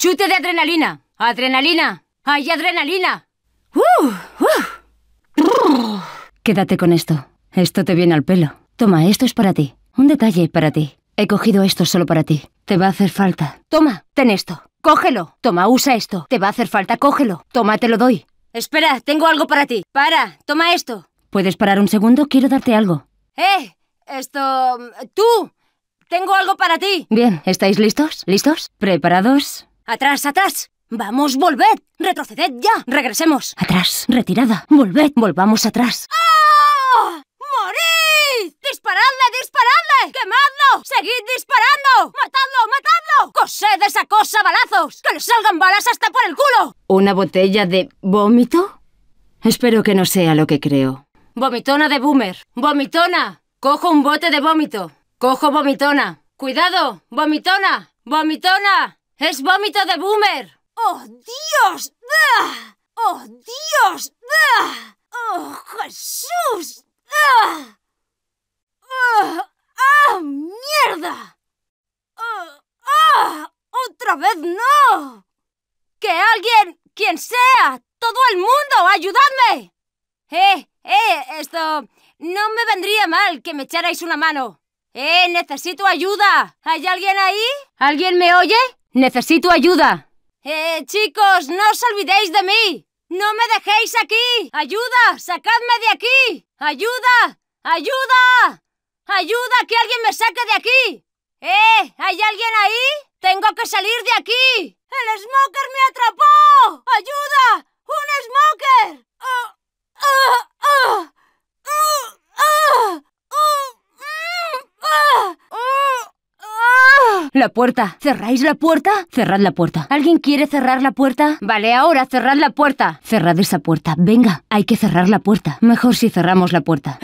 Chute de adrenalina. Adrenalina. Hay adrenalina. Uh, uh, Quédate con esto. Esto te viene al pelo. Toma, esto es para ti. Un detalle para ti. He cogido esto solo para ti. Te va a hacer falta. Toma, ten esto. Cógelo. Toma, usa esto. Te va a hacer falta. Cógelo. Toma, te lo doy. Espera, tengo algo para ti. Para, toma esto. ¿Puedes parar un segundo? Quiero darte algo. ¡Eh! Esto... ¡Tú! Tengo algo para ti. Bien, ¿estáis listos? ¿Listos? ¿Preparados? ¡Atrás, atrás! ¡Vamos, volved! ¡Retroceded ya! ¡Regresemos! ¡Atrás! ¡Retirada! ¡Volved! ¡Volvamos atrás! ¡Ah! ¡Morid! ¡Disparadle, disparadle! ¡Quemadlo! ¡Seguid disparando! ¡Matadlo, matadlo! ¡Cosed esa cosa balazos! ¡Que le salgan balas hasta por el culo! ¿Una botella de vómito? Espero que no sea lo que creo. Vomitona de boomer. ¡Vomitona! Cojo un bote de vómito. Cojo vomitona. ¡Cuidado! ¡Vomitona! ¡Vomitona! ¡Es vómito de Boomer! ¡Oh, Dios! ¡Oh, Dios! ¡Oh, Jesús! ¡Ah! ¡Ah! ¡Ah ¡Mierda! ¡Ah! ¡Ah! ¡Otra vez no! ¡Que alguien, quien sea, todo el mundo, ayudadme! ¡Eh! ¡Eh! Esto... No me vendría mal que me echarais una mano. ¡Eh! ¡Necesito ayuda! ¿Hay alguien ahí? ¿Alguien me oye? ¡Necesito ayuda! ¡Eh, chicos! ¡No os olvidéis de mí! ¡No me dejéis aquí! ¡Ayuda! ¡Sacadme de aquí! ¡Ayuda! ¡Ayuda! ¡Ayuda! ¡Que alguien me saque de aquí! ¡Eh! ¿Hay alguien ahí? ¡Tengo que salir de aquí! ¡El Smoker me atrapó! ¡Ayuda! ¡Un Smoker! La puerta. ¿Cerráis la puerta? Cerrad la puerta. ¿Alguien quiere cerrar la puerta? Vale, ahora cerrad la puerta. Cerrad esa puerta. Venga, hay que cerrar la puerta. Mejor si cerramos la puerta.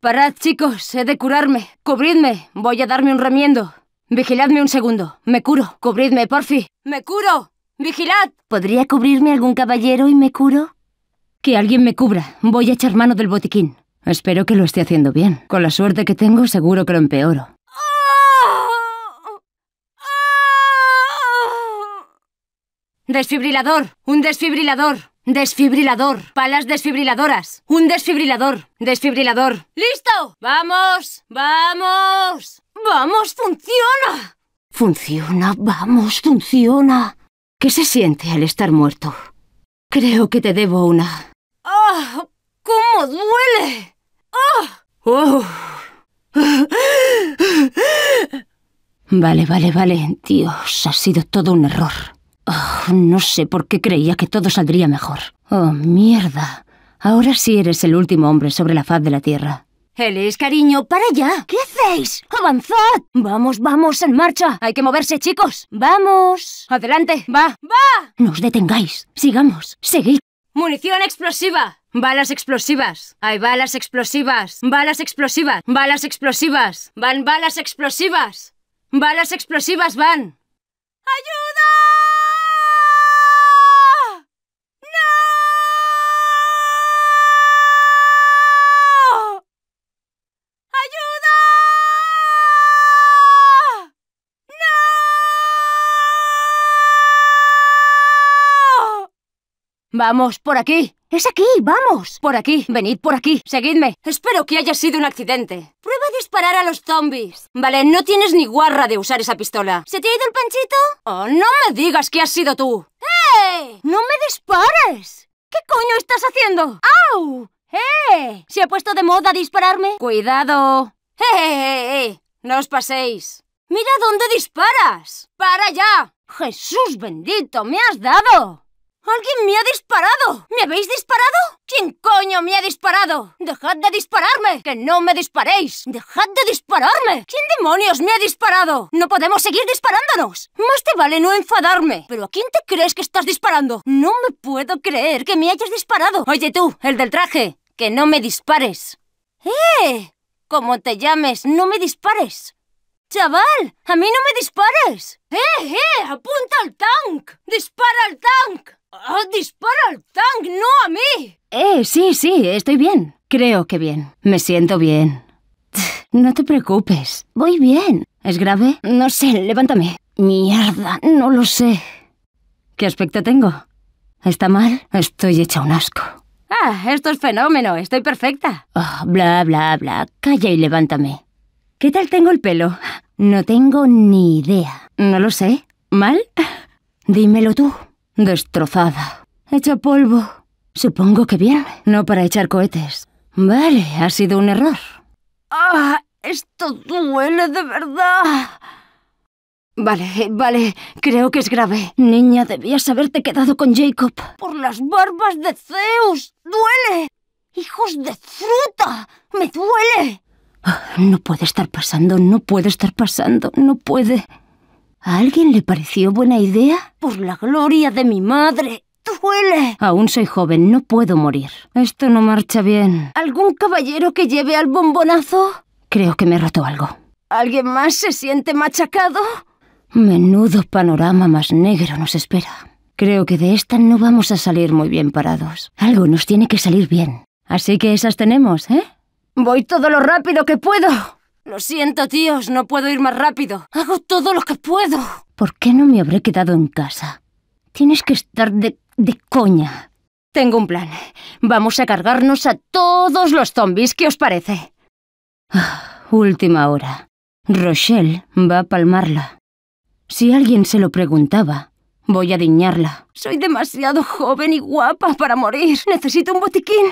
Parad, chicos, he de curarme. Cubridme. Voy a darme un remiendo. Vigiladme un segundo. Me curo. Cubridme, porfi. ¡Me curo! ¡Vigilad! ¿Podría cubrirme algún caballero y me curo? Que alguien me cubra. Voy a echar mano del botiquín. Espero que lo esté haciendo bien. Con la suerte que tengo, seguro que lo empeoro. Desfibrilador, un desfibrilador, desfibrilador, palas desfibriladoras, un desfibrilador, desfibrilador. ¡Listo! ¡Vamos! ¡Vamos! ¡Vamos! ¡Funciona! Funciona, vamos, funciona. ¿Qué se siente al estar muerto? Creo que te debo una. ¡Ah! ¡Cómo duele! ¡Ah! Oh. Vale, vale, vale. Dios, ha sido todo un error. Ah, no sé por qué creía que todo saldría mejor. Oh, mierda. Ahora sí eres el último hombre sobre la faz de la Tierra. Elis, cariño, para allá. ¿Qué hacéis? ¡Avanzad! Vamos, vamos, en marcha. Hay que moverse, chicos. Vamos. Adelante, va, va. No os detengáis. Sigamos, seguid. Munición explosiva. Balas explosivas. Hay balas explosivas. Balas explosivas. Balas explosivas. Van balas explosivas. Balas explosivas van. ¡Ayuda! Vamos, por aquí. Es aquí, vamos. Por aquí, venid por aquí, seguidme. Espero que haya sido un accidente. Prueba a disparar a los zombies. Vale, no tienes ni guarra de usar esa pistola. ¿Se te ha ido el panchito? Oh, no me digas que has sido tú. ¡Eh! ¡No me dispares! ¿Qué coño estás haciendo? ¡Au! ¡Eh! ¿Se ha puesto de moda dispararme? ¡Cuidado! ¡Eh, eh, eh! eh, eh! ¡No os paséis! ¡Mira dónde disparas! ¡Para allá! ¡Jesús bendito! ¡Me has dado! ¡Alguien me ha disparado! ¿Me habéis disparado? ¿Quién coño me ha disparado? ¡Dejad de dispararme! ¡Que no me disparéis! ¡Dejad de dispararme! ¿Quién demonios me ha disparado? ¡No podemos seguir disparándonos! Más te vale no enfadarme. ¿Pero a quién te crees que estás disparando? No me puedo creer que me hayas disparado. Oye tú, el del traje, que no me dispares. ¡Eh! Como te llames, no me dispares. ¡Chaval! ¡A mí no me dispares! ¡Eh, eh! ¡Apunta al tank! ¡Dispara al tank! ¡Ah, dispara al tank, no a mí! Eh, sí, sí, estoy bien. Creo que bien. Me siento bien. No te preocupes. Voy bien. ¿Es grave? No sé, levántame. Mierda, no lo sé. ¿Qué aspecto tengo? ¿Está mal? Estoy hecha un asco. Ah, esto es fenómeno, estoy perfecta. Ah, bla, bla, bla. Calla y levántame. ¿Qué tal tengo el pelo? No tengo ni idea. No lo sé. ¿Mal? Dímelo tú. Destrozada. Hecha polvo. Supongo que bien. No para echar cohetes. Vale, ha sido un error. ¡Ah! Esto duele de verdad. Vale, vale, creo que es grave. Niña, debías haberte quedado con Jacob. Por las barbas de Zeus. ¡Duele! ¡Hijos de fruta! ¡Me duele! Ah, no puede estar pasando, no puede estar pasando, no puede. ¿A alguien le pareció buena idea? Por la gloria de mi madre. ¡Duele! Aún soy joven, no puedo morir. Esto no marcha bien. ¿Algún caballero que lleve al bombonazo? Creo que me roto algo. ¿Alguien más se siente machacado? Menudo panorama más negro nos espera. Creo que de esta no vamos a salir muy bien parados. Algo nos tiene que salir bien. Así que esas tenemos, ¿eh? Voy todo lo rápido que puedo. Lo siento, tíos, no puedo ir más rápido. Hago todo lo que puedo. ¿Por qué no me habré quedado en casa? Tienes que estar de, de coña. Tengo un plan. Vamos a cargarnos a todos los zombies. ¿Qué os parece? Ah, última hora. Rochelle va a palmarla. Si alguien se lo preguntaba, voy a diñarla. Soy demasiado joven y guapa para morir. Necesito un botiquín.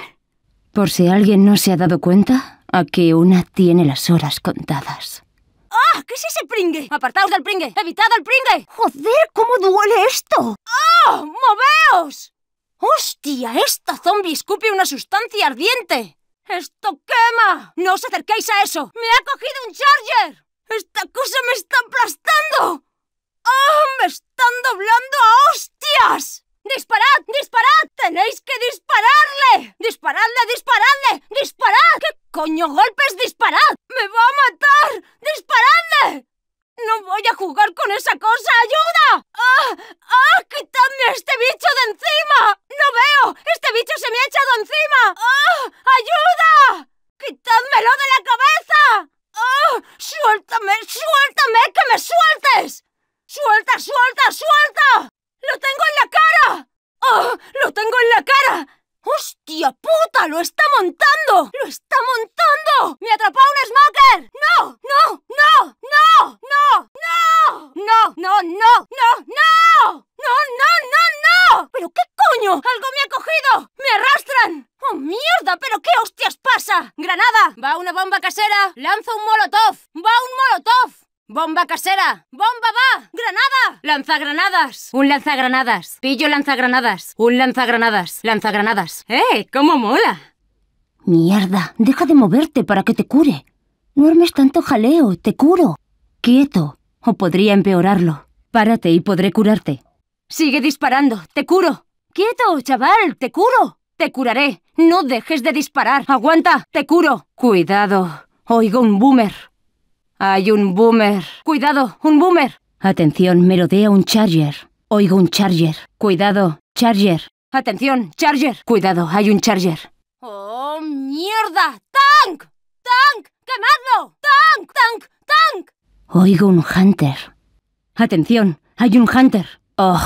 Por si alguien no se ha dado cuenta, que una tiene las horas contadas. ¡Ah! ¿Qué es ese pringue? ¡Apartaos del pringue! ¡Evitad el pringue! ¡Joder, cómo duele esto! ¡Ah! ¡Moveos! ¡Hostia! ¡Esta zombie escupe una sustancia ardiente! ¡Esto quema! ¡No os acerquéis a eso! ¡Me ha cogido un charger! ¡Esta cosa me está aplastando! ¡Ah! ¡Me están doblando a hostias! ¡Disparad! ¡Disparad! ¡Tenéis que dispararle! ¡Disparadle! ¡Disparadle! ¡Disparad! ¿Qué coño golpes? ¡Disparad! ¡Me va a matar! ¡Disparadle! ¡No voy a jugar con esa cosa! ¡Ayuda! ¡Ah! ¡Ah! ¡Quitadme a este bicho de encima! ¡No veo! ¡Este bicho se me ha echado encima! ¡Ah! ¡Ayuda! ¡Quitadmelo de la cabeza! ¡Ah! ¡Suéltame! ¡Suéltame! ¡Que me sueltes! ¡Suelta! ¡Suelta! ¡Suelta! ¡Lo tengo en la cara! ¡Oh! ¡Lo tengo en la cara! ¡Hostia puta! ¡Lo está montando! ¡Lo está montando! ¡Me atrapó un smoker! ¡No! ¡No! ¡No! ¡No! ¡No! ¡No! ¡No! ¡No! ¡No! ¡No! ¡No! ¡No! ¡No! ¡No! ¡No! ¿Pero qué coño? ¡Algo me ha cogido! ¡Me arrastran! ¡Oh, mierda! ¿Pero qué hostias pasa? ¡Granada! ¡Va una bomba casera! ¡Lanza un molotov! ¡Va un molotov! ¡Bomba casera! ¡Lanzagranadas! Un lanzagranadas. Pillo lanzagranadas. Un lanzagranadas. Lanzagranadas. ¡Eh! ¡Cómo mola! Mierda, deja de moverte para que te cure. No armes tanto jaleo, te curo. Quieto, o podría empeorarlo. Párate y podré curarte. Sigue disparando, te curo. Quieto, chaval, te curo. Te curaré. No dejes de disparar. Aguanta, te curo. Cuidado, oigo un boomer. Hay un boomer. Cuidado, un boomer. Atención, merodea un charger. Oigo un charger. Cuidado, charger. Atención, charger. Cuidado, hay un charger. ¡Oh, mierda! ¡Tank! ¡Tank! ¡Quemadlo! ¡Tank! ¡Tank! ¡Tank! Oigo un hunter. Atención, hay un hunter. ¡Oh!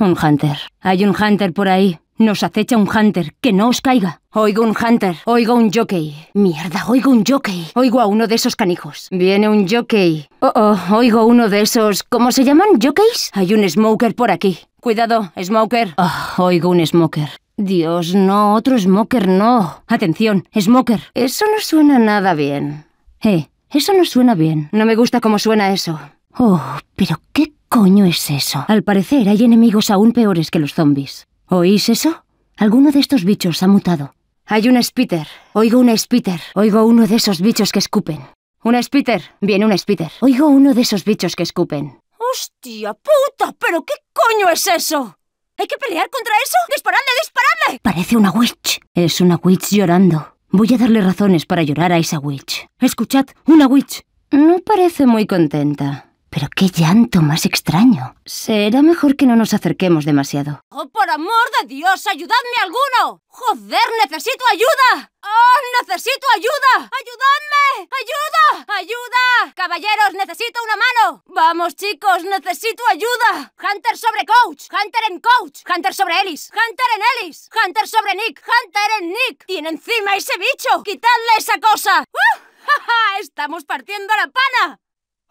Un hunter. Hay un hunter por ahí. Nos acecha un Hunter, que no os caiga. Oigo un Hunter, oigo un jockey. Mierda, oigo un jockey. Oigo a uno de esos canijos. Viene un jockey. Oh, oh, oigo uno de esos... ¿Cómo se llaman? ¿Jockeys? Hay un smoker por aquí. Cuidado, smoker. Oh, oigo un smoker. Dios, no, otro smoker no. Atención, smoker. Eso no suena nada bien. Eh, eso no suena bien. No me gusta cómo suena eso. Oh, pero ¿qué coño es eso? Al parecer hay enemigos aún peores que los zombies. ¿Oís eso? Alguno de estos bichos ha mutado. Hay un spitter. Oigo un spitter. Oigo uno de esos bichos que escupen. Un spitter. Viene un spitter. Oigo uno de esos bichos que escupen. ¡Hostia puta! ¿Pero qué coño es eso? ¿Hay que pelear contra eso? ¡Disparadle, disparadle! Parece una witch. Es una witch llorando. Voy a darle razones para llorar a esa witch. Escuchad, una witch. No parece muy contenta. Pero qué llanto más extraño. Será mejor que no nos acerquemos demasiado. ¡Oh, por amor de Dios, ayudadme alguno! ¡Joder, necesito ayuda! ¡Oh, necesito ayuda! ¡Ayudadme! ¡Ayuda! ¡Ayuda! Caballeros, necesito una mano. Vamos, chicos, necesito ayuda. Hunter sobre Coach. Hunter en Coach. Hunter sobre Ellis. Hunter en Ellis. Hunter sobre Nick. Hunter en Nick. Tiene encima ese bicho. Quitadle esa cosa. ¡Uh! ¡Ja, ja! Estamos partiendo la pana.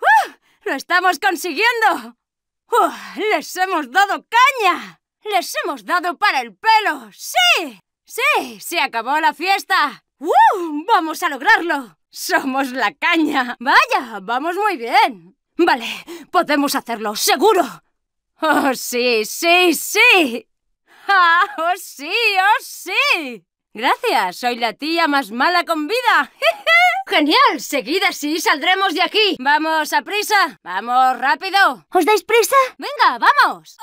¡Uh! ¡Lo estamos consiguiendo! ¡Les hemos dado caña! ¡Les hemos dado para el pelo! ¡Sí! ¡Sí! ¡Se acabó la fiesta! ¡Vamos a lograrlo! ¡Somos la caña! ¡Vaya! ¡Vamos muy bien! Vale, podemos hacerlo, seguro. ¡Oh, sí, sí, sí! ¡Ah! oh, sí, oh, sí! Gracias, soy la tía más mala con vida. ¡Genial! Seguid así, saldremos de aquí. ¡Vamos a prisa! ¡Vamos rápido! ¿Os dais prisa? ¡Venga, vamos!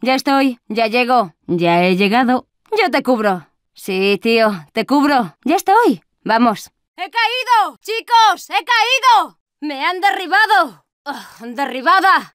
Ya estoy, ya llego, ya he llegado. Yo te cubro. Sí, tío, te cubro. Ya estoy. Vamos. ¡He caído! ¡Chicos! ¡He caído! ¡Me han derribado! ¡Derribada!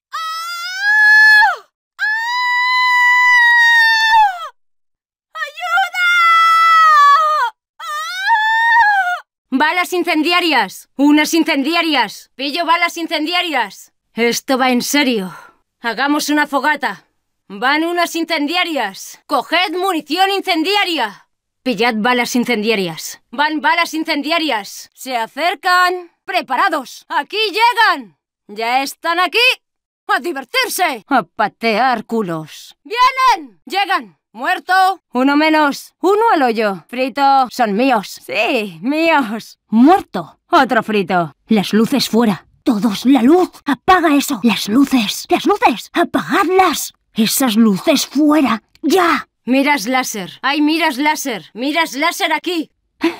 ¡Balas incendiarias! ¡Unas incendiarias! ¡Pillo balas incendiarias! Esto va en serio. Hagamos una fogata. Van unas incendiarias. Coged munición incendiaria. Pillad balas incendiarias. Van balas incendiarias. Se acercan. Preparados. Aquí llegan. Ya están aquí. A divertirse. A patear culos. Vienen. Llegan. Muerto. Uno menos. Uno al hoyo. Frito. Son míos. Sí, míos. Muerto. Otro frito. Las luces fuera. Todos, la luz. Apaga eso. Las luces. Las luces. Apagadlas. Esas luces fuera. Ya. Miras láser. Ay miras láser. Miras láser aquí.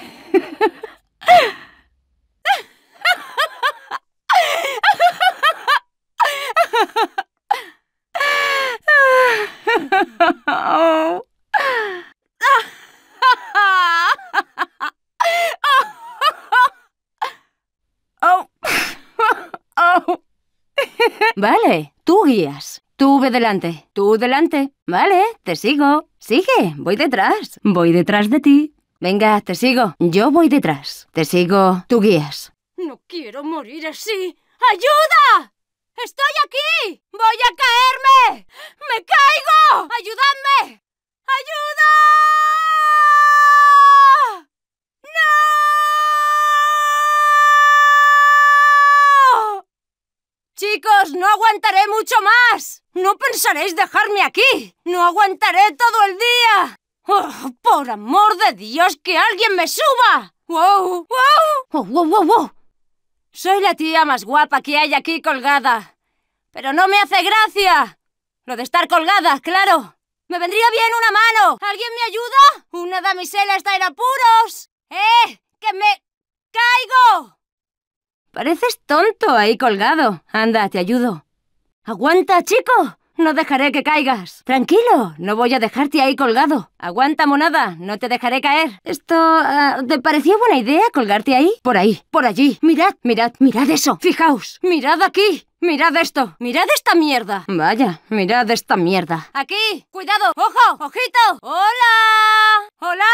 Vale, tú guías. Tú ve delante, tú delante. Vale, te sigo. Sigue, voy detrás. Voy detrás de ti. Venga, te sigo. Yo voy detrás. Te sigo, tú guías. No quiero morir así. ¡Ayuda! ¡Estoy aquí! ¡Voy a caerme! ¡Me caigo! ¡Ayudadme! ¡Ayuda! ¡No! Chicos, no aguantaré mucho más. No pensaréis dejarme aquí. No aguantaré todo el día. Oh, ¡Por amor de Dios, que alguien me suba! ¡Wow! ¡Wow! ¡Wow, wow! wow! Soy la tía más guapa que hay aquí colgada. Pero no me hace gracia. Lo de estar colgada, claro. Me vendría bien una mano. ¿Alguien me ayuda? Una damisela está en apuros. ¡Eh! ¡Que me caigo! Pareces tonto ahí colgado. Anda, te ayudo. Aguanta, chico. No dejaré que caigas. Tranquilo, no voy a dejarte ahí colgado. Aguanta, monada, no te dejaré caer. Esto... Ah, ¿Te parecía buena idea colgarte ahí? Por ahí, por allí. Mirad, mirad, mirad eso. Fijaos, mirad aquí. Mirad esto, mirad esta mierda. Vaya, mirad esta mierda. Aquí, cuidado, ojo, ojito. Hola. Hola.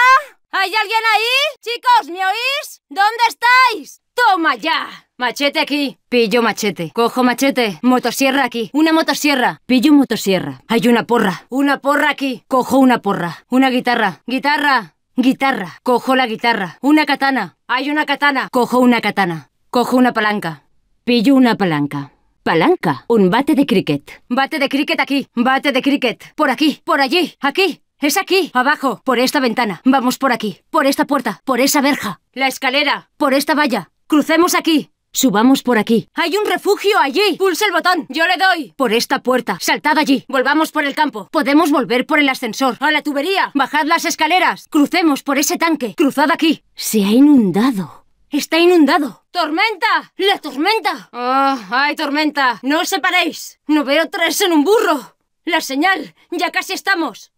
¿Hay alguien ahí? Chicos, ¿me oís? ¿Dónde estáis? ¡Toma ya! Machete aquí. Pillo machete. Cojo machete. Motosierra aquí. Una motosierra. Pillo motosierra. Hay una porra. Una porra aquí. Cojo una porra. Una guitarra. Guitarra. Guitarra. Cojo la guitarra. Una katana. Hay una katana. Cojo una katana. Cojo una palanca. Pillo una palanca. Palanca. Un bate de cricket. Bate de cricket aquí. Bate de cricket. Por aquí. Por allí. Aquí. Es aquí, abajo, por esta ventana. Vamos por aquí, por esta puerta, por esa verja. La escalera, por esta valla. ¡Crucemos aquí! Subamos por aquí. Hay un refugio allí. Pulsa el botón. Yo le doy. Por esta puerta. Saltad allí. Volvamos por el campo. Podemos volver por el ascensor. A la tubería. Bajad las escaleras. Crucemos por ese tanque. Cruzad aquí. Se ha inundado. Está inundado. ¡Tormenta! ¡La tormenta! ¡Oh, ah, hay tormenta! ¡No os separéis! No veo tres en un burro. La señal. Ya casi estamos.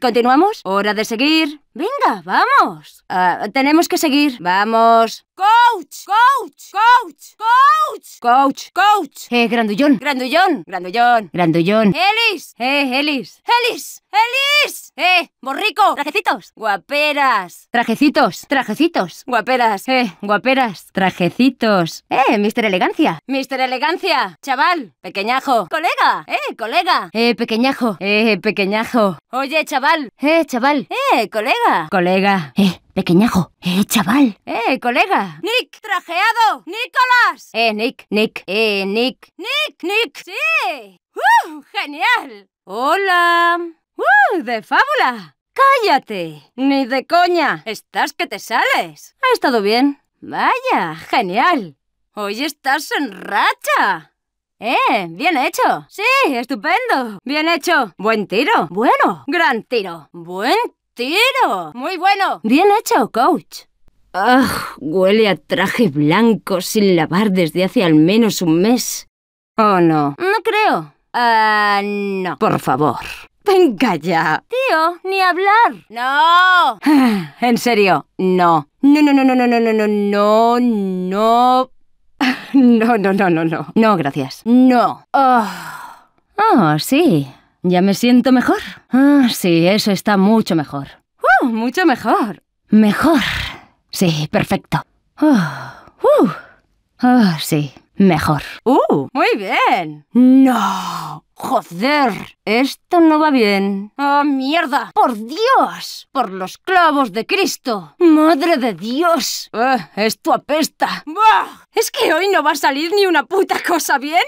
¿Continuamos? Hora de seguir. Venga, vamos. Ah, tenemos que seguir. Vamos. Coach, coach, coach, coach, coach, coach. Eh, grandullón. Grandullón, grandullón. Grandullón. Elis. Eh, Elis. Elis. Elis. Eh, borrico. Trajecitos. Guaperas. Trajecitos. Trajecitos. Guaperas. Eh, guaperas. Trajecitos. Eh, Mister Elegancia. Mister Elegancia. Chaval. Pequeñajo. Colega. Eh, colega. Eh, pequeñajo. Eh, pequeñajo. Oye, chaval. Eh, chaval. Eh, colega. Colega. Eh, pequeñajo. Eh, chaval. Eh, colega. Nick, trajeado. Nicolás. Eh, Nick, Nick. Eh, Nick. Nick, Nick. Sí. ¡Uh! ¡Genial! Hola. ¡Uh! ¡De fábula! ¡Cállate! ¡Ni de coña! ¡Estás que te sales! Ha estado bien. Vaya, genial. Hoy estás en racha. ¡Eh! ¡Bien hecho! ¡Sí! ¡Estupendo! ¡Bien hecho! ¡Buen tiro! ¡Bueno! ¡Gran tiro! ¡Buen tiro! tiro. Muy bueno. Bien hecho, coach. ¡Ugh! Ah, huele a traje blanco sin lavar desde hace al menos un mes. oh, no? No creo. Ah, no. Por favor. Venga ya. Tío, ni hablar. No. Ah, en serio, no. No, no, no, no, no, no, no, no, no, no. No, no, no, no, no. No, gracias. No. Ah, oh sí. ¿Ya me siento mejor? Ah, sí, eso está mucho mejor. ¡Uh! ¡Mucho mejor! Mejor. Sí, perfecto. Ah, uh. ah, sí, mejor. ¡Uh! ¡Muy bien! ¡No! ¡Joder! Esto no va bien. ¡Ah, mierda! ¡Por Dios! ¡Por los clavos de Cristo! ¡Madre de Dios! Ah, ¡Esto apesta! ¿Es que hoy no va a salir ni una puta cosa bien?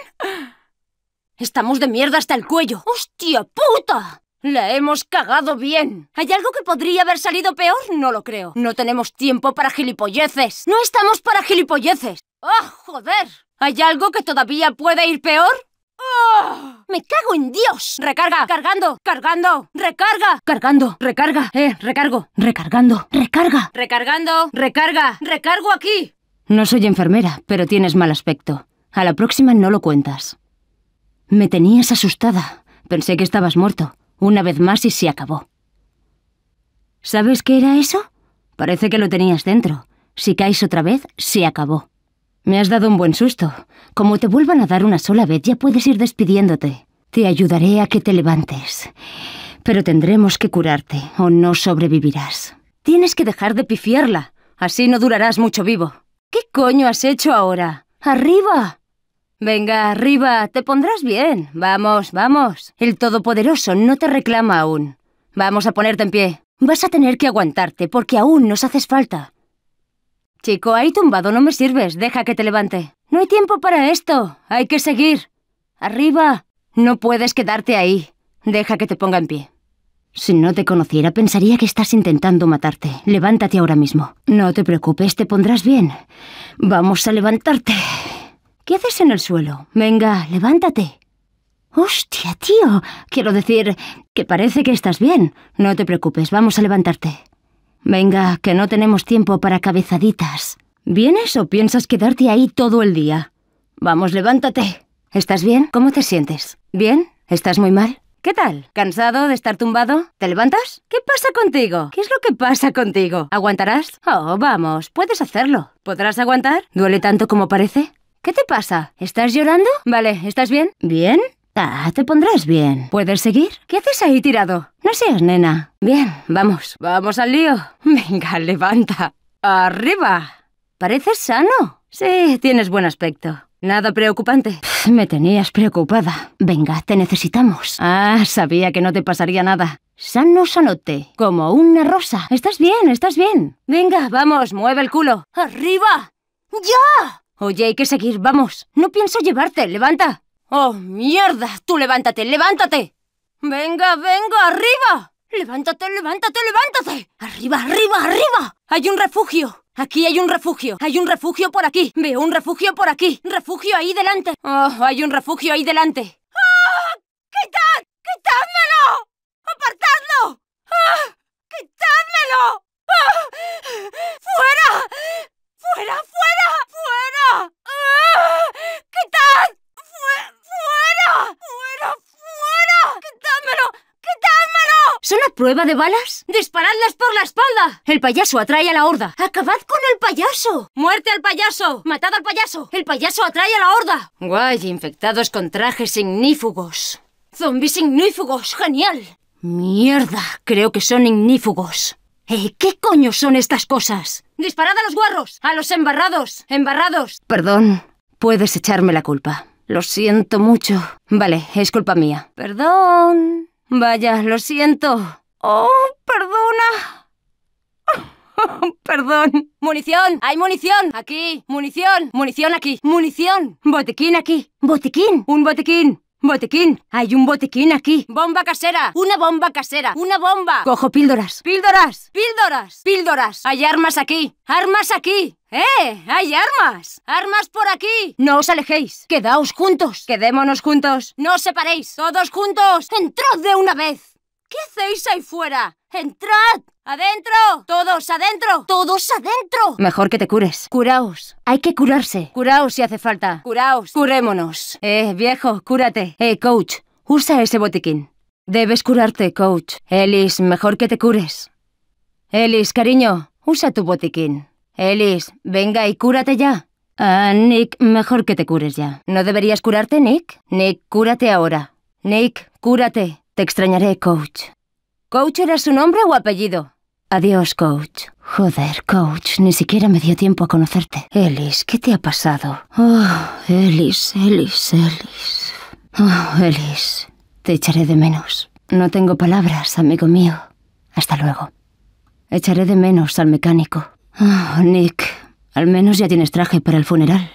Estamos de mierda hasta el cuello. ¡Hostia puta! La hemos cagado bien. ¿Hay algo que podría haber salido peor? No lo creo. No tenemos tiempo para gilipolleces. No estamos para gilipolleces. ¡Ah, joder! ¿Hay algo que todavía puede ir peor? ¡Oh! ¡Me cago en Dios! Recarga, cargando, cargando, recarga, cargando, recarga, eh, recargo, recargando, recarga, recargando, recarga, recargo aquí. No soy enfermera, pero tienes mal aspecto. A la próxima no lo cuentas. Me tenías asustada. Pensé que estabas muerto. Una vez más y se acabó. ¿Sabes qué era eso? Parece que lo tenías dentro. Si caes otra vez, se acabó. Me has dado un buen susto. Como te vuelvan a dar una sola vez, ya puedes ir despidiéndote. Te ayudaré a que te levantes. Pero tendremos que curarte, o no sobrevivirás. Tienes que dejar de pifiarla. Así no durarás mucho vivo. ¿Qué coño has hecho ahora? ¡Arriba! Venga, arriba, te pondrás bien. Vamos, vamos. El Todopoderoso no te reclama aún. Vamos a ponerte en pie. Vas a tener que aguantarte porque aún nos haces falta. Chico, ahí tumbado no me sirves. Deja que te levante. No hay tiempo para esto. Hay que seguir. Arriba. No puedes quedarte ahí. Deja que te ponga en pie. Si no te conociera, pensaría que estás intentando matarte. Levántate ahora mismo. No te preocupes, te pondrás bien. Vamos a levantarte. ¿Qué haces en el suelo? Venga, levántate. Hostia, tío. Quiero decir, que parece que estás bien. No te preocupes, vamos a levantarte. Venga, que no tenemos tiempo para cabezaditas. ¿Vienes o piensas quedarte ahí todo el día? Vamos, levántate. ¿Estás bien? ¿Cómo te sientes? ¿Bien? ¿Estás muy mal? ¿Qué tal? ¿Cansado de estar tumbado? ¿Te levantas? ¿Qué pasa contigo? ¿Qué es lo que pasa contigo? ¿Aguantarás? Oh, vamos, puedes hacerlo. ¿Podrás aguantar? ¿Duele tanto como parece? ¿Qué te pasa? ¿Estás llorando? Vale, ¿estás bien? ¿Bien? Ah, te pondrás bien. ¿Puedes seguir? ¿Qué haces ahí tirado? No seas nena. Bien, vamos. Vamos al lío. Venga, levanta. Arriba. Pareces sano. Sí, tienes buen aspecto. Nada preocupante. me tenías preocupada. Venga, te necesitamos. Ah, sabía que no te pasaría nada. Sano, sanote, como una rosa. Estás bien, estás bien. Venga, vamos, mueve el culo. ¡Arriba! ¡Ya! Oye, hay que seguir, vamos. No pienso llevarte, levanta. ¡Oh, mierda! Tú levántate, levántate. Venga, venga, arriba. Levántate, levántate, levántate. Arriba, arriba, arriba. Hay un refugio. Aquí hay un refugio. Hay un refugio por aquí. Veo un refugio por aquí. Refugio ahí delante. Oh, hay un refugio ahí delante. ¡Ah! ¡Quitad! ¡Apartadlo! ¡Ah! ¡Ah! ¡Fuera! ¡Fuera, ¿Son a prueba de balas? ¡Disparadlas por la espalda! El payaso atrae a la horda. ¡Acabad con el payaso! ¡Muerte al payaso! ¡Matad al payaso! ¡El payaso atrae a la horda! Guay, infectados con trajes ignífugos. ¡Zombis ignífugos! ¡Genial! ¡Mierda! Creo que son ignífugos. Eh, ¿Qué coño son estas cosas? ¡Disparad a los guarros! ¡A los embarrados! ¡Embarrados! Perdón, puedes echarme la culpa. Lo siento mucho. Vale, es culpa mía. Perdón. Vaya, lo siento. Oh, perdona. Perdón. Munición, hay munición. Aquí. Munición. Munición aquí. Munición. Botiquín aquí. Botiquín. Un botiquín. Botiquín, hay un botiquín aquí. Bomba casera, una bomba casera, una bomba. Cojo píldoras. Píldoras, píldoras, píldoras. Hay armas aquí, armas aquí. ¡Eh! ¡Hay armas! ¡Armas por aquí! No os alejéis. Quedaos juntos. Quedémonos juntos. No os separéis. Todos juntos. Entrad de una vez. ¿Qué hacéis ahí fuera? ¡Entrad! ¡Adentro! ¡Todos adentro! ¡Todos adentro! Mejor que te cures. Curaos. Hay que curarse. Curaos si hace falta. Curaos. Curémonos. Eh, viejo, cúrate. Eh, coach, usa ese botiquín. Debes curarte, coach. Ellis, mejor que te cures. Ellis, cariño, usa tu botiquín. Ellis, venga y cúrate ya. Ah, Nick, mejor que te cures ya. ¿No deberías curarte, Nick? Nick, cúrate ahora. Nick, cúrate. Te extrañaré, coach. ¿Coach era su nombre o apellido? Adiós, coach. Joder, coach, ni siquiera me dio tiempo a conocerte. Ellis, ¿qué te ha pasado? Oh, Ellis, Elis, Ellis. Oh, Elis, te echaré de menos. No tengo palabras, amigo mío. Hasta luego. Echaré de menos al mecánico. Oh, Nick, al menos ya tienes traje para el funeral.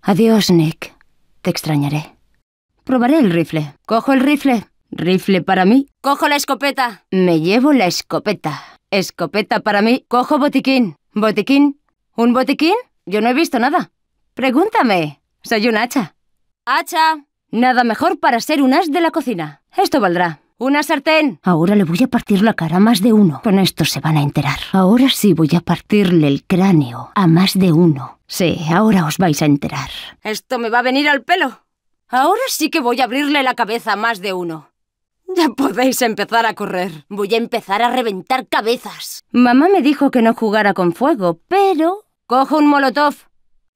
Adiós, Nick. Te extrañaré. Probaré el rifle. Cojo el rifle. Rifle para mí. Cojo la escopeta. Me llevo la escopeta. Escopeta para mí. Cojo botiquín. ¿Botiquín? ¿Un botiquín? Yo no he visto nada. Pregúntame. Soy un hacha. Hacha. Nada mejor para ser un as de la cocina. Esto valdrá. ¡Una sartén! Ahora le voy a partir la cara a más de uno. Con esto se van a enterar. Ahora sí voy a partirle el cráneo a más de uno. Sí, ahora os vais a enterar. Esto me va a venir al pelo. Ahora sí que voy a abrirle la cabeza a más de uno. Ya podéis empezar a correr. Voy a empezar a reventar cabezas. Mamá me dijo que no jugara con fuego, pero... Cojo un molotov.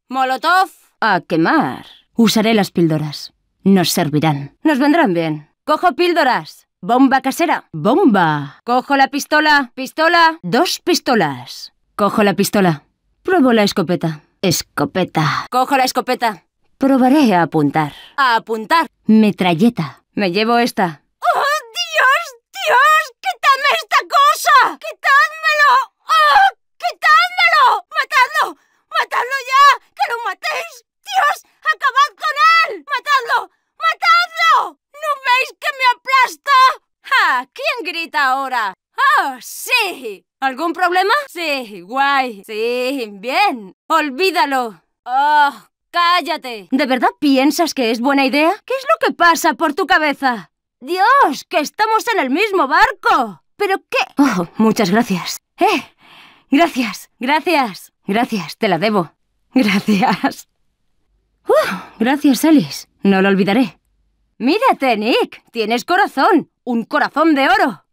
¿Molotov? A quemar. Usaré las píldoras. Nos servirán. Nos vendrán bien. Cojo píldoras. Bomba casera. Bomba. Cojo la pistola. Pistola. Dos pistolas. Cojo la pistola. Pruebo la escopeta. Escopeta. Cojo la escopeta. Probaré a apuntar. A apuntar. Metralleta. Me llevo esta. Dios! ¡Quítame esta cosa! ¡Quítadmelo! ¡Oh! ¡Quítadmelo! ¡Matadlo! ¡Matadlo ya! ¡Que lo matéis! ¡Dios! ¡Acabad con él! ¡Matadlo! ¡Matadlo! ¿No veis que me aplasta? ¡Ja! ¿Quién grita ahora? ¡Oh, sí! ¿Algún problema? Sí, guay. Sí, bien. Olvídalo. ¡Oh, cállate! ¿De verdad piensas que es buena idea? ¿Qué es lo que pasa por tu cabeza? ¡Dios! ¡Que estamos en el mismo barco! ¿Pero qué? Oh, muchas gracias. ¡Eh! Gracias, gracias, gracias, te la debo. Gracias. Oh, gracias, Alice. No lo olvidaré. Mírate, Nick. Tienes corazón. Un corazón de oro.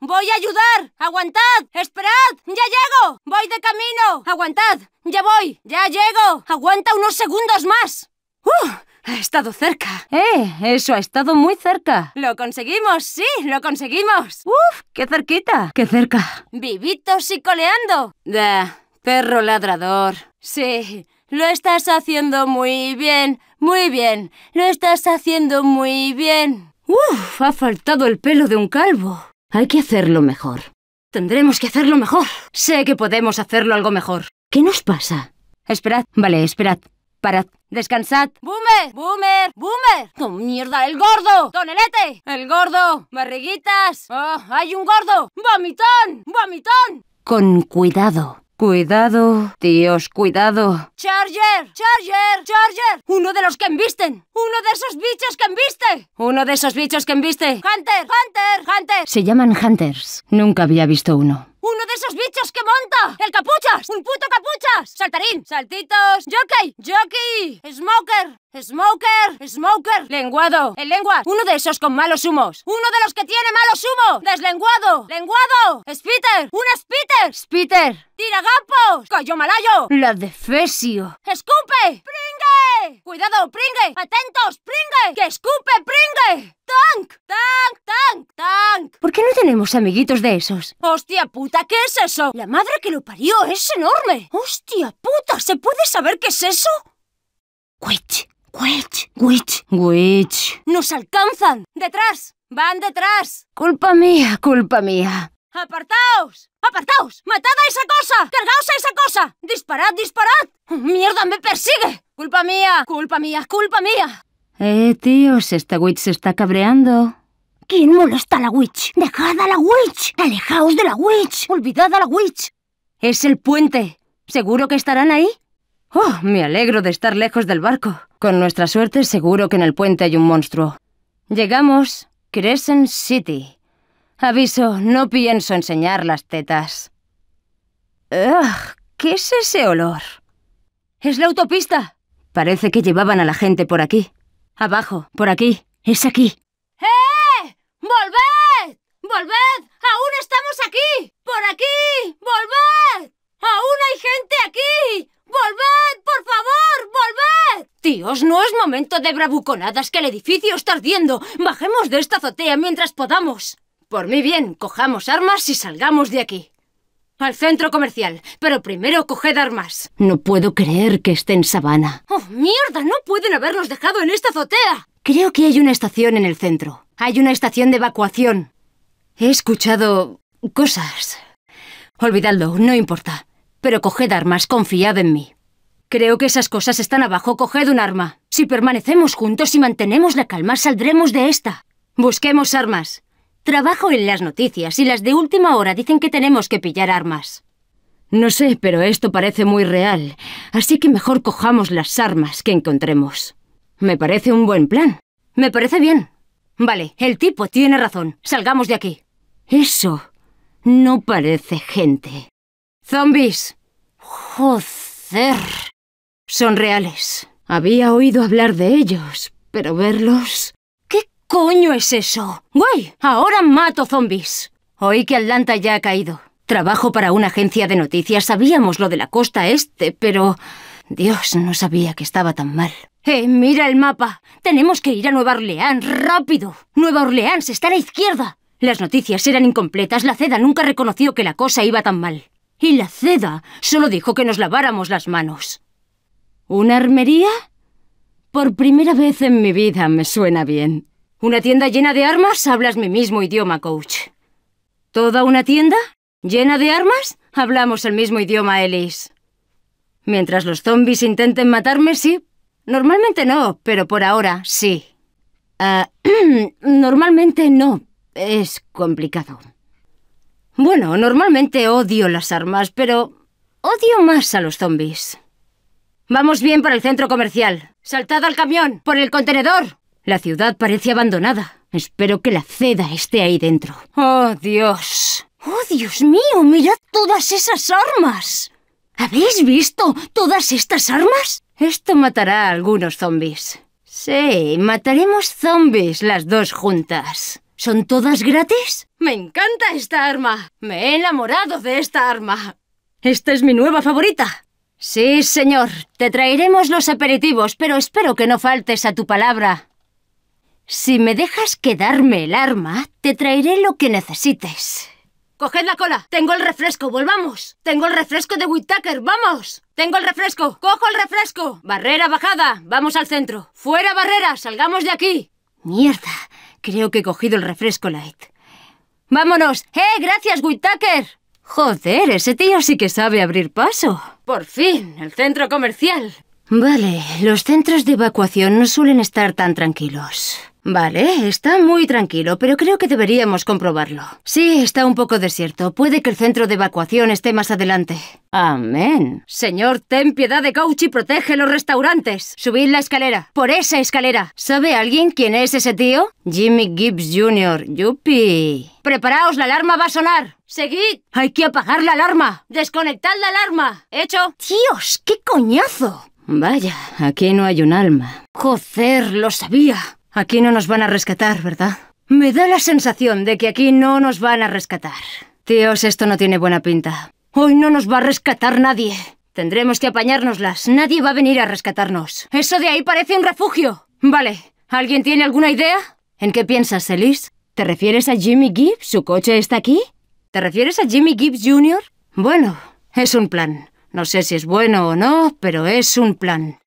¡Voy a ayudar! ¡Aguantad! ¡Esperad! ¡Ya llego! ¡Voy de camino! ¡Aguantad! ¡Ya voy! ¡Ya llego! ¡Aguanta unos segundos más! ¡Uh! Ha estado cerca. ¡Eh! Eso ha estado muy cerca. ¡Lo conseguimos! ¡Sí! ¡Lo conseguimos! ¡Uf! ¡Qué cerquita! ¡Qué cerca! ¡Vivitos y coleando! Da, perro ladrador. Sí, lo estás haciendo muy bien. Muy bien. Lo estás haciendo muy bien. ¡Uf! Ha faltado el pelo de un calvo. Hay que hacerlo mejor. Tendremos que hacerlo mejor. Sé que podemos hacerlo algo mejor. ¿Qué nos pasa? Esperad, vale, esperad. Parad. Descansad. Boomer, boomer, boomer. ¡Con ¡Oh, mierda! ¡El gordo! ¡Tonelete! ¡El gordo! ¡Barriguitas! ¡Oh, hay un gordo! ¡Vomitón! ¡Vomitón! Con cuidado. Cuidado, tíos, cuidado. Charger, Charger, Charger. Uno de los que embisten. Uno de esos bichos que embiste. Uno de esos bichos que embiste. Hunter, Hunter, Hunter. Se llaman Hunters. Nunca había visto uno. ¡Uno de esos bichos que monta! ¡El capuchas! ¡Un puto capuchas! ¡Saltarín! ¡Saltitos! ¡Jockey! ¡Jockey! ¡Smoker! ¡Smoker! ¡Smoker! ¡Lenguado! ¡El lengua! ¡Uno de esos con malos humos! ¡Uno de los que tiene malos humos! ¡Deslenguado! ¡Lenguado! ¡Spiter! ¡Un Spiter! ¡Spiter! ¡Tiragampos! ¡Cayó malayo! ¡La defesio! ¡Escupe! ¡Pringue! ¡Cuidado, pringue! ¡Atentos, pringue! ¡Que escupe, pringue! ¡Tank! ¡Tank! ¡Tank! ¡Tank! ¿Por qué no tenemos amiguitos de esos? ¡Hostia puta! ¿Qué es eso? La madre que lo parió es enorme. ¡Hostia puta! ¿Se puede saber qué es eso? Quit. ¡Witch! ¡Witch! ¡Witch! ¡Nos alcanzan! ¡Detrás! ¡Van detrás! Culpa mía, culpa mía. ¡Apartaos! ¡Apartaos! ¡Matad a esa cosa! ¡Cargaos a esa cosa! ¡Disparad, disparad! ¡Mierda, me persigue! ¡Culpa mía! ¡Culpa mía! ¡Culpa mía! Eh, tíos, esta witch se está cabreando. ¿Quién molesta a la witch? ¡Dejad a la witch! ¡Alejaos de la witch! ¡Olvidad a la witch! Es el puente. ¿Seguro que estarán ahí? Oh, me alegro de estar lejos del barco. Con nuestra suerte seguro que en el puente hay un monstruo. Llegamos, Crescent City. Aviso, no pienso enseñar las tetas. Ugh, ¿Qué es ese olor? Es la autopista. Parece que llevaban a la gente por aquí. Abajo, por aquí. Es aquí. ¡Eh! ¡Volved! ¡Volved! ¡Aún estamos aquí! ¡Por aquí! ¡Volved! ¡Aún hay gente aquí! ¡Volved, por favor! ¡Volved! Tíos, no es momento de bravuconadas, que el edificio está ardiendo. Bajemos de esta azotea mientras podamos. Por mi bien, cojamos armas y salgamos de aquí. Al centro comercial, pero primero coged armas. No puedo creer que esté en Sabana. ¡Oh, mierda! No pueden habernos dejado en esta azotea. Creo que hay una estación en el centro. Hay una estación de evacuación. He escuchado cosas. Olvidadlo, no importa pero coged armas, confiad en mí. Creo que esas cosas están abajo, coged un arma. Si permanecemos juntos y mantenemos la calma, saldremos de esta. Busquemos armas. Trabajo en las noticias y las de última hora dicen que tenemos que pillar armas. No sé, pero esto parece muy real, así que mejor cojamos las armas que encontremos. Me parece un buen plan. Me parece bien. Vale, el tipo tiene razón. Salgamos de aquí. Eso no parece gente. ¡Zombies! ¡Joder! Son reales. Había oído hablar de ellos, pero verlos... ¿Qué coño es eso? ¡Guay! Ahora mato zombies. Oí que Atlanta ya ha caído. Trabajo para una agencia de noticias. Sabíamos lo de la costa este, pero... Dios, no sabía que estaba tan mal. ¡Eh, mira el mapa! Tenemos que ir a Nueva Orleans, rápido. Nueva Orleans está a la izquierda. Las noticias eran incompletas. La CEDA nunca reconoció que la cosa iba tan mal. Y la ceda solo dijo que nos laváramos las manos. ¿Una armería? Por primera vez en mi vida me suena bien. ¿Una tienda llena de armas? Hablas mi mismo idioma, coach. ¿Toda una tienda? ¿Llena de armas? Hablamos el mismo idioma, Ellis. Mientras los zombies intenten matarme, sí. Normalmente no, pero por ahora sí. Ah, normalmente no. Es complicado. Bueno, normalmente odio las armas, pero odio más a los zombies. Vamos bien para el centro comercial. Saltad al camión, por el contenedor. La ciudad parece abandonada. Espero que la ceda esté ahí dentro. ¡Oh, Dios! ¡Oh, Dios mío! ¡Mirad todas esas armas! ¿Habéis visto todas estas armas? Esto matará a algunos zombies. Sí, mataremos zombies las dos juntas. ¿Son todas gratis? Me encanta esta arma. Me he enamorado de esta arma. Esta es mi nueva favorita. Sí, señor. Te traeremos los aperitivos, pero espero que no faltes a tu palabra. Si me dejas quedarme el arma, te traeré lo que necesites. ¡Coged la cola! ¡Tengo el refresco! ¡Volvamos! ¡Tengo el refresco de Whittaker! ¡Vamos! ¡Tengo el refresco! ¡Cojo el refresco! ¡Barrera bajada! ¡Vamos al centro! ¡Fuera barrera! ¡Salgamos de aquí! ¡Mierda! Creo que he cogido el refresco light. ¡Vámonos! ¡Eh, gracias, Whitaker! Joder, ese tío sí que sabe abrir paso. Por fin, el centro comercial. Vale, los centros de evacuación no suelen estar tan tranquilos. Vale, está muy tranquilo, pero creo que deberíamos comprobarlo. Sí, está un poco desierto. Puede que el centro de evacuación esté más adelante. Amén. Señor, ten piedad de coach y protege los restaurantes. Subid la escalera. Por esa escalera. ¿Sabe alguien quién es ese tío? Jimmy Gibbs Jr. Yupi. Preparaos, la alarma va a sonar. ¡Seguid! Hay que apagar la alarma. Desconectad la alarma. Hecho. Dios, qué coñazo. Vaya, aquí no hay un alma. Joder, lo sabía. Aquí no nos van a rescatar, ¿verdad? Me da la sensación de que aquí no nos van a rescatar. Tíos, esto no tiene buena pinta. Hoy no nos va a rescatar nadie. Tendremos que apañárnoslas. Nadie va a venir a rescatarnos. Eso de ahí parece un refugio. Vale, ¿alguien tiene alguna idea? ¿En qué piensas, Elise? ¿Te refieres a Jimmy Gibbs? ¿Su coche está aquí? ¿Te refieres a Jimmy Gibbs Jr.? Bueno, es un plan. No sé si es bueno o no, pero es un plan.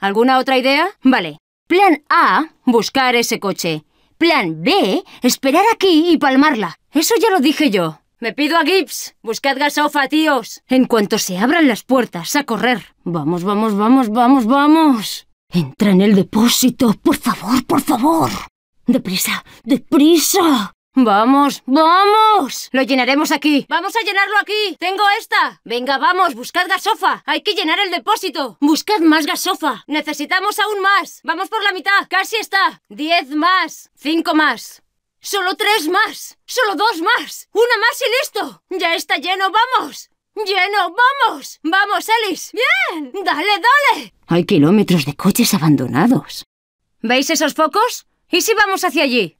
¿Alguna otra idea? Vale, Plan A, buscar ese coche. Plan B, esperar aquí y palmarla. Eso ya lo dije yo. Me pido a Gibbs. Buscad gasofa, tíos. En cuanto se abran las puertas, a correr. Vamos, vamos, vamos, vamos, vamos. Entra en el depósito, por favor, por favor. Deprisa, deprisa. Vamos, vamos. Lo llenaremos aquí. Vamos a llenarlo aquí. Tengo esta. Venga, vamos, buscad gasofa. Hay que llenar el depósito. Buscad más gasofa. Necesitamos aún más. Vamos por la mitad. Casi está. Diez más. Cinco más. Solo tres más. Solo dos más. Una más y listo. Ya está lleno, vamos. Lleno, vamos. Vamos, Elis, Bien. Dale, dale. Hay kilómetros de coches abandonados. ¿Veis esos focos? ¿Y si vamos hacia allí?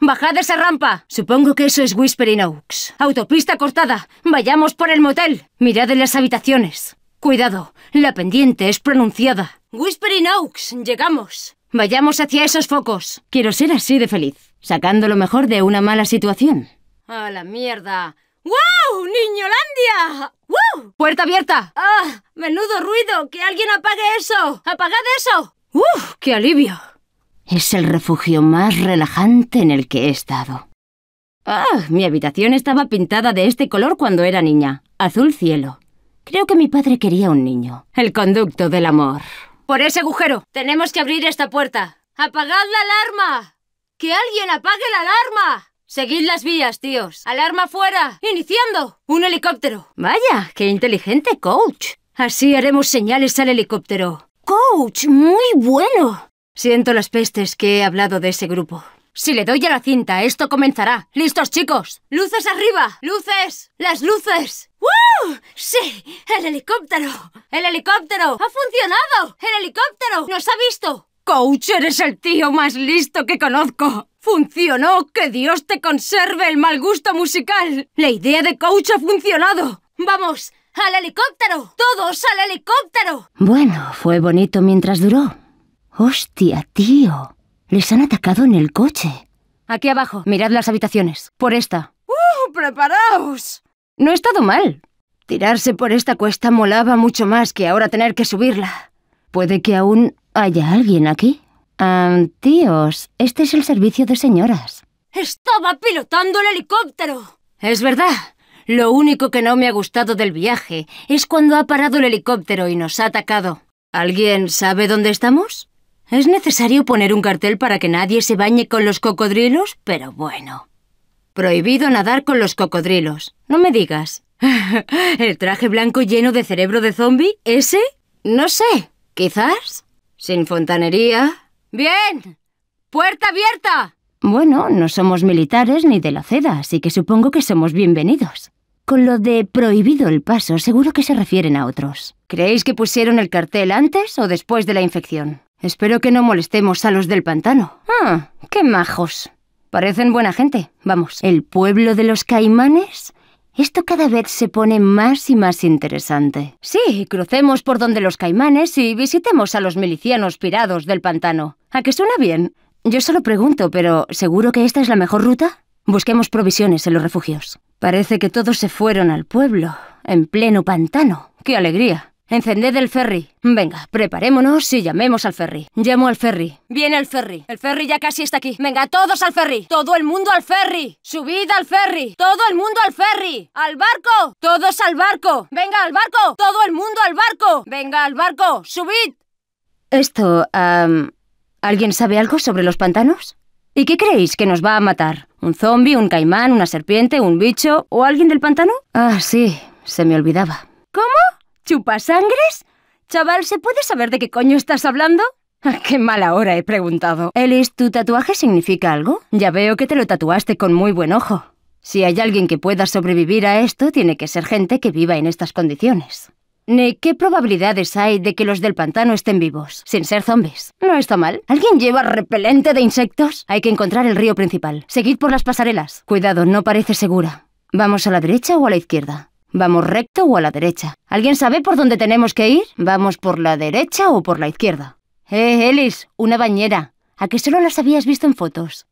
Bajad esa rampa. Supongo que eso es Whispering Oaks. Autopista cortada. Vayamos por el motel. Mirad en las habitaciones. Cuidado, la pendiente es pronunciada. Whispering Oaks, llegamos. Vayamos hacia esos focos. Quiero ser así de feliz, sacando lo mejor de una mala situación. A la mierda. ¡Wow! ¡Niñolandia! ¡Wow! ¡Puerta abierta! ¡Ah! ¡Menudo ruido! ¡Que alguien apague eso! ¡Apagad eso! ¡Uf! ¡Qué alivio! Es el refugio más relajante en el que he estado. Ah, mi habitación estaba pintada de este color cuando era niña. Azul cielo. Creo que mi padre quería un niño. El conducto del amor. Por ese agujero. Tenemos que abrir esta puerta. ¡Apagad la alarma! ¡Que alguien apague la alarma! Seguid las vías, tíos. ¡Alarma fuera! ¡Iniciando! ¡Un helicóptero! Vaya, qué inteligente, coach. Así haremos señales al helicóptero. Coach, muy bueno. Siento las pestes que he hablado de ese grupo. Si le doy a la cinta, esto comenzará. ¿Listos, chicos? ¡Luces arriba! ¡Luces! ¡Las luces! ¡Woo! ¡Sí! ¡El helicóptero! ¡El helicóptero! ¡Ha funcionado! ¡El helicóptero! ¡Nos ha visto! Coach, eres el tío más listo que conozco. ¡Funcionó! ¡Que Dios te conserve el mal gusto musical! La idea de Coach ha funcionado. ¡Vamos! ¡Al helicóptero! ¡Todos al helicóptero! Bueno, fue bonito mientras duró. Hostia, tío. Les han atacado en el coche. Aquí abajo, mirad las habitaciones. Por esta. ¡Uh! ¡Preparaos! No he estado mal. Tirarse por esta cuesta molaba mucho más que ahora tener que subirla. Puede que aún haya alguien aquí. Ah, tíos, este es el servicio de señoras. Estaba pilotando el helicóptero. Es verdad. Lo único que no me ha gustado del viaje es cuando ha parado el helicóptero y nos ha atacado. ¿Alguien sabe dónde estamos? Es necesario poner un cartel para que nadie se bañe con los cocodrilos, pero bueno. Prohibido nadar con los cocodrilos. No me digas. ¿El traje blanco lleno de cerebro de zombie? ¿Ese? No sé. Quizás. Sin fontanería. Bien. Puerta abierta. Bueno, no somos militares ni de la seda, así que supongo que somos bienvenidos. Con lo de prohibido el paso, seguro que se refieren a otros. ¿Creéis que pusieron el cartel antes o después de la infección? Espero que no molestemos a los del pantano. Ah, qué majos. Parecen buena gente. Vamos. ¿El pueblo de los caimanes? Esto cada vez se pone más y más interesante. Sí, crucemos por donde los caimanes y visitemos a los milicianos pirados del pantano. ¿A qué suena bien? Yo solo pregunto, pero ¿seguro que esta es la mejor ruta? Busquemos provisiones en los refugios. Parece que todos se fueron al pueblo, en pleno pantano. ¡Qué alegría! Encended el ferry. Venga, preparémonos y llamemos al ferry. Llamo al ferry. Viene el ferry. El ferry ya casi está aquí. Venga, todos al ferry. Todo el mundo al ferry. Subid al ferry. Todo el mundo al ferry. ¡Al barco! Todos al barco. Venga, al barco. Todo el mundo al barco. Venga, al barco. Subid. Esto... ¿Alguien sabe algo sobre los pantanos? ¿Y qué creéis que nos va a matar? ¿Un zombi, un caimán, una serpiente, un bicho o alguien del pantano? Ah, sí, se me olvidaba. ¿Cómo? sangres, Chaval, ¿se puede saber de qué coño estás hablando? qué mala hora he preguntado. Elis, ¿tu tatuaje significa algo? Ya veo que te lo tatuaste con muy buen ojo. Si hay alguien que pueda sobrevivir a esto, tiene que ser gente que viva en estas condiciones. ¿qué probabilidades hay de que los del pantano estén vivos, sin ser zombies? No está mal. ¿Alguien lleva repelente de insectos? Hay que encontrar el río principal. Seguid por las pasarelas. Cuidado, no parece segura. ¿Vamos a la derecha o a la izquierda? ¿Vamos recto o a la derecha? ¿Alguien sabe por dónde tenemos que ir? ¿Vamos por la derecha o por la izquierda? Eh, Ellis, una bañera. ¿A qué solo las habías visto en fotos?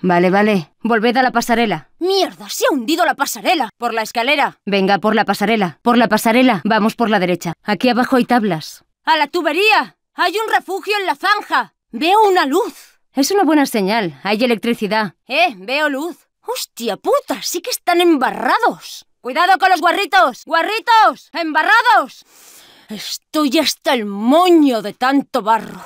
Vale, vale. Volved a la pasarela. ¡Mierda! ¡Se ha hundido la pasarela! ¡Por la escalera! Venga, por la pasarela. Por la pasarela. Vamos por la derecha. Aquí abajo hay tablas. ¡A la tubería! ¡Hay un refugio en la zanja! ¡Veo una luz! Es una buena señal. Hay electricidad. ¡Eh! ¡Veo luz! ¡Hostia puta! ¡Sí que están embarrados! ¡Cuidado con los guarritos! ¡Guarritos! ¡Embarrados! Estoy hasta el moño de tanto barro.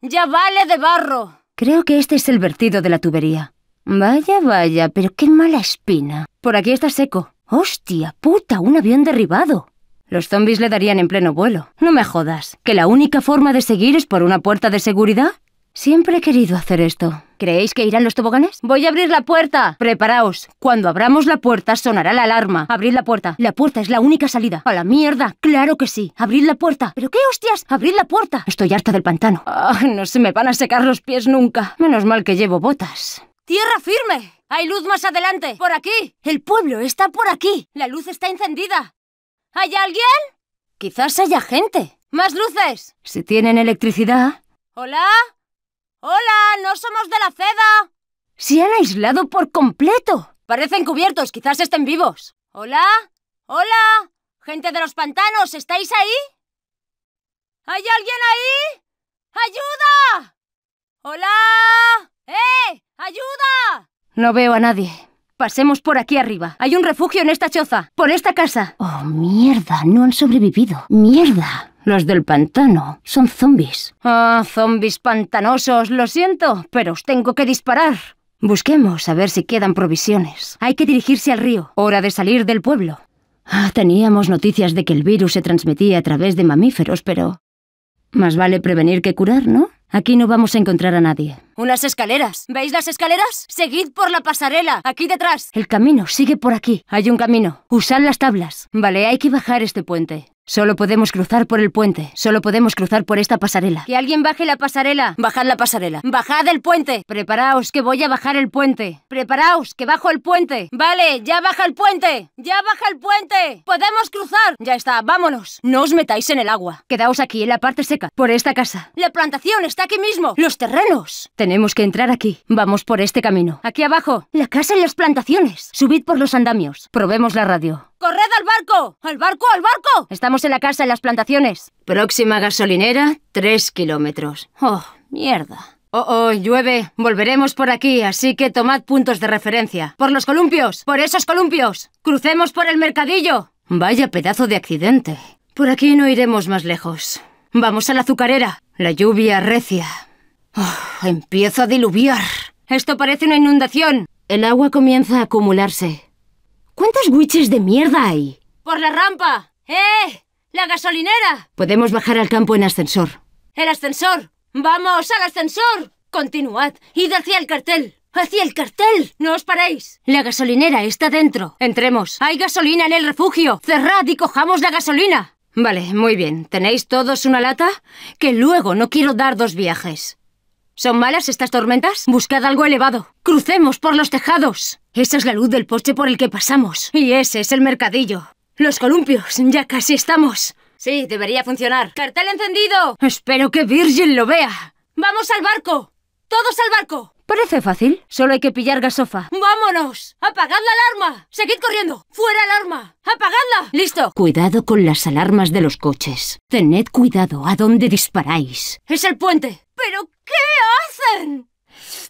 ¡Ya vale de barro! Creo que este es el vertido de la tubería. Vaya, vaya, pero qué mala espina. Por aquí está seco. ¡Hostia, puta! Un avión derribado. Los zombies le darían en pleno vuelo. No me jodas. ¿Que la única forma de seguir es por una puerta de seguridad? Siempre he querido hacer esto. ¿Creéis que irán los toboganes? Voy a abrir la puerta. Preparaos. Cuando abramos la puerta sonará la alarma. Abrid la puerta. La puerta es la única salida. A la mierda. Claro que sí. Abrid la puerta. ¿Pero qué hostias? Abrid la puerta. Estoy harta del pantano. Ah, no se me van a secar los pies nunca. Menos mal que llevo botas. ¡Tierra firme! Hay luz más adelante. Por aquí. El pueblo está por aquí. La luz está encendida. ¿Hay alguien? Quizás haya gente. ¡Más luces! Si tienen electricidad. ¿Hola? ¡Hola! ¡No somos de la ceda! ¡Se han aislado por completo! Parecen cubiertos, quizás estén vivos. ¿Hola? ¿Hola? ¡Gente de los pantanos! ¿Estáis ahí? ¿Hay alguien ahí? ¡Ayuda! ¡Hola! ¡Eh! ¡Ayuda! No veo a nadie. Pasemos por aquí arriba. Hay un refugio en esta choza, por esta casa. Oh, mierda, no han sobrevivido. Mierda. Los del pantano son zombis. Ah, zombis pantanosos, lo siento, pero os tengo que disparar. Busquemos a ver si quedan provisiones. Hay que dirigirse al río. Hora de salir del pueblo. Ah, teníamos noticias de que el virus se transmitía a través de mamíferos, pero... Más vale prevenir que curar, ¿no? Aquí no vamos a encontrar a nadie. Unas escaleras. ¿Veis las escaleras? Seguid por la pasarela, aquí detrás. El camino sigue por aquí. Hay un camino. Usad las tablas. Vale, hay que bajar este puente. Solo podemos cruzar por el puente. Solo podemos cruzar por esta pasarela. ¡Que alguien baje la pasarela! ¡Bajad la pasarela! ¡Bajad el puente! Preparaos, que voy a bajar el puente. Preparaos, que bajo el puente. Vale, ya baja el puente. Ya baja el puente. Podemos cruzar. Ya está, vámonos. No os metáis en el agua. Quedaos aquí, en la parte seca, por esta casa. La plantación está aquí mismo. Los terrenos. Tenemos que entrar aquí. Vamos por este camino. Aquí abajo. La casa y las plantaciones. Subid por los andamios. Probemos la radio. ¡Corred al barco! ¡Al barco, al barco! Estamos en la casa, en las plantaciones. Próxima gasolinera, tres kilómetros. ¡Oh, mierda! Oh, oh, llueve. Volveremos por aquí, así que tomad puntos de referencia. Por los columpios, por esos columpios. Crucemos por el mercadillo. Vaya pedazo de accidente. Por aquí no iremos más lejos. Vamos a la azucarera. La lluvia recia. Oh, empieza a diluviar. Esto parece una inundación. El agua comienza a acumularse. ¿Cuántos guiches de mierda hay? ¡Por la rampa! ¡Eh! ¡La gasolinera! Podemos bajar al campo en ascensor. ¡El ascensor! ¡Vamos al ascensor! Continuad, id hacia el cartel. ¡Hacia el cartel! ¡No os paréis! La gasolinera está dentro. Entremos. Hay gasolina en el refugio. Cerrad y cojamos la gasolina. Vale, muy bien. ¿Tenéis todos una lata? Que luego no quiero dar dos viajes. ¿Son malas estas tormentas? Buscad algo elevado. Crucemos por los tejados. Esa es la luz del poste por el que pasamos. Y ese es el mercadillo. Los columpios, ya casi estamos. Sí, debería funcionar. ¡Cartel encendido! Espero que Virgin lo vea. ¡Vamos al barco! ¡Todos al barco! Parece fácil. Solo hay que pillar gasofa. ¡Vámonos! ¡Apagad la alarma! ¡Seguid corriendo! ¡Fuera alarma! ¡Apagadla! ¡Listo! Cuidado con las alarmas de los coches. Tened cuidado a dónde disparáis. ¡Es el puente! ¿Pero qué hacen?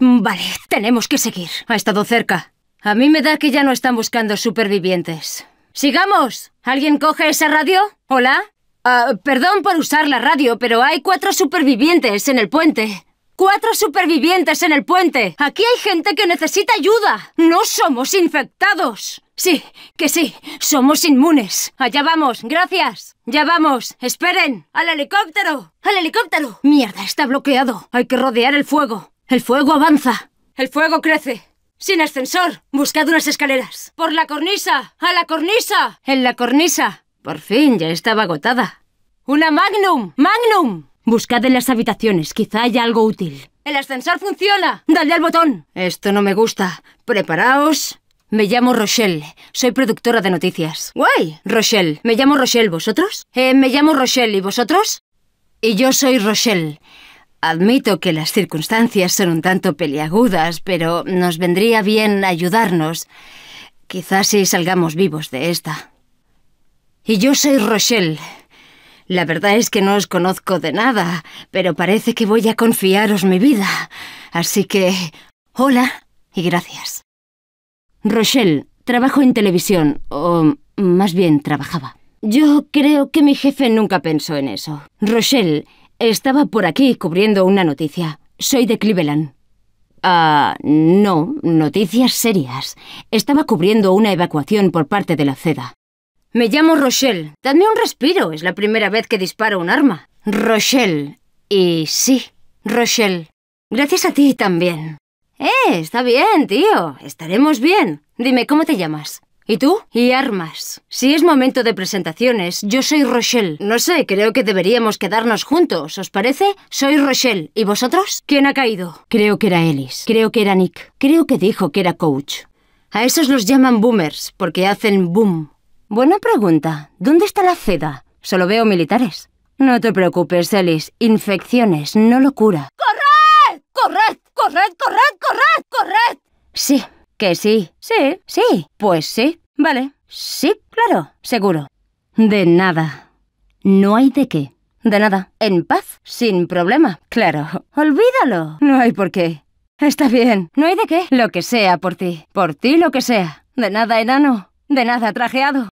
Vale, tenemos que seguir. Ha estado cerca. A mí me da que ya no están buscando supervivientes. ¡Sigamos! ¿Alguien coge esa radio? ¿Hola? Ah, perdón por usar la radio, pero hay cuatro supervivientes en el puente. ¡Cuatro supervivientes en el puente! ¡Aquí hay gente que necesita ayuda! ¡No somos infectados! Sí, que sí, somos inmunes. Allá vamos, gracias. Ya vamos, esperen. ¡Al helicóptero! ¡Al helicóptero! Mierda, está bloqueado. Hay que rodear el fuego. El fuego avanza. El fuego crece. Sin ascensor. Buscad unas escaleras. Por la cornisa. A la cornisa. En la cornisa. Por fin, ya estaba agotada. Una magnum. Magnum. Buscad en las habitaciones. Quizá haya algo útil. El ascensor funciona. Dale al botón. Esto no me gusta. Preparaos. Me llamo Rochelle. Soy productora de noticias. Guay. Rochelle. Me llamo Rochelle. ¿Vosotros? Eh, me llamo Rochelle. ¿Y vosotros? Y yo soy Rochelle. Admito que las circunstancias son un tanto peliagudas, pero nos vendría bien ayudarnos. Quizás si salgamos vivos de esta. Y yo soy Rochelle. La verdad es que no os conozco de nada, pero parece que voy a confiaros mi vida. Así que... Hola y gracias. Rochelle, trabajo en televisión, o más bien trabajaba. Yo creo que mi jefe nunca pensó en eso. Rochelle, estaba por aquí cubriendo una noticia. Soy de Cleveland. Ah, no, noticias serias. Estaba cubriendo una evacuación por parte de la CEDA. Me llamo Rochelle. Dadme un respiro. Es la primera vez que disparo un arma. Rochelle. Y sí, Rochelle. Gracias a ti también. Eh, está bien, tío. Estaremos bien. Dime, ¿cómo te llamas? ¿Y tú? Y armas. Si es momento de presentaciones, yo soy Rochelle. No sé, creo que deberíamos quedarnos juntos, ¿os parece? Soy Rochelle. ¿Y vosotros? ¿Quién ha caído? Creo que era Ellis. Creo que era Nick. Creo que dijo que era coach. A esos los llaman boomers, porque hacen boom. Buena pregunta. ¿Dónde está la ceda? Solo veo militares. No te preocupes, Ellis. Infecciones, no locura. ¡Corred! ¡Corred! ¡Corred! ¡Corred! ¡Corred! ¡Corred! Sí, que sí. Sí, sí. Pues sí. Vale. Sí, claro. Seguro. De nada. No hay de qué. De nada. En paz. Sin problema. Claro. Olvídalo. No hay por qué. Está bien. No hay de qué. Lo que sea por ti. Por ti lo que sea. De nada, enano. De nada, trajeado.